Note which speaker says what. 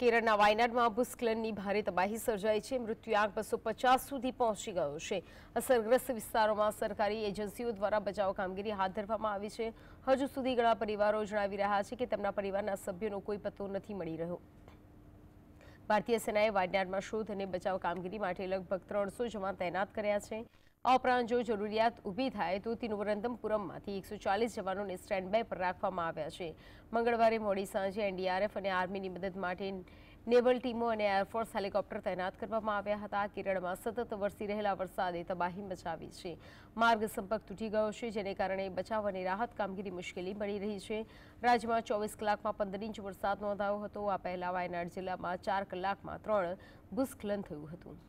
Speaker 1: કેરળના વાયનાડમાં ભૂસ્ખલનની ભારે તબાહી સર્જાઈ છે મૃત્યુઆંક બસો પચાસ સુધી પહોંચી ગયો છે અસરગ્રસ્ત વિસ્તારોમાં સરકારી એજન્સીઓ દ્વારા બચાવ કામગીરી હાથ ધરવામાં આવી છે હજુ સુધી ઘણા પરિવારો જણાવી રહ્યા છે કે તેમના પરિવારના સભ્યોનો કોઈ પત્તો નથી મળી રહ્યો ભારતીય સનાય વાડનારમાં શૂધ અને બચાવ કામગીરી માટે લગભગ 350 જવાનો તૈનાત કર્યા છે. આ ઉપરાંત જો જરૂરિયાત ઊભી થાય તો તિનુરંદમપુરમમાંથી 140 जवानोंને સ્ટેન્ડબાય પર રાખવામાં આવ્યા છે. મંગળવારે મોડીસાજી એનડીઆરએફ અને આર્મીની મદદ માટે નેવલ ટીમો અને એરફોર્સ હેલિકોપ્ટર તૈનાત કરવામાં આવ્યા હતા કેરળમાં સતત વર્ષી રહેલા વરસાદે તબાહી મચાવી છે માર્ગ સંપર્ક તૂટી ગયો છે જેના કારણે બચાવ અને રાહત કામગીરી મુશ્કેલી પડી રહી છે રાજ્યમાં 24 કલાકમાં 15 ઇંચ વરસાદ નોંધાયો હતો આ પૈલાવાયનર જિલ્લામાં 4 કલાકમાં 3 ભૂસ્ખલન થયું હતું